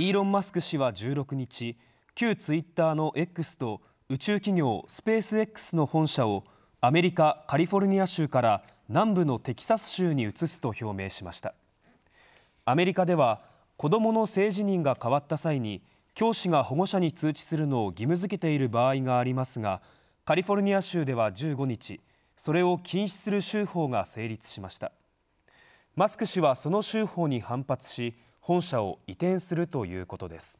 イーロン・マスク氏は16日旧ツイッターの X と宇宙企業スペース X の本社をアメリカ・カリフォルニア州から南部のテキサス州に移すと表明しましたアメリカでは子どもの性自認が変わった際に教師が保護者に通知するのを義務付けている場合がありますがカリフォルニア州では15日それを禁止する州法が成立しましたマスク氏はその州法に反発し本社を移転するということです。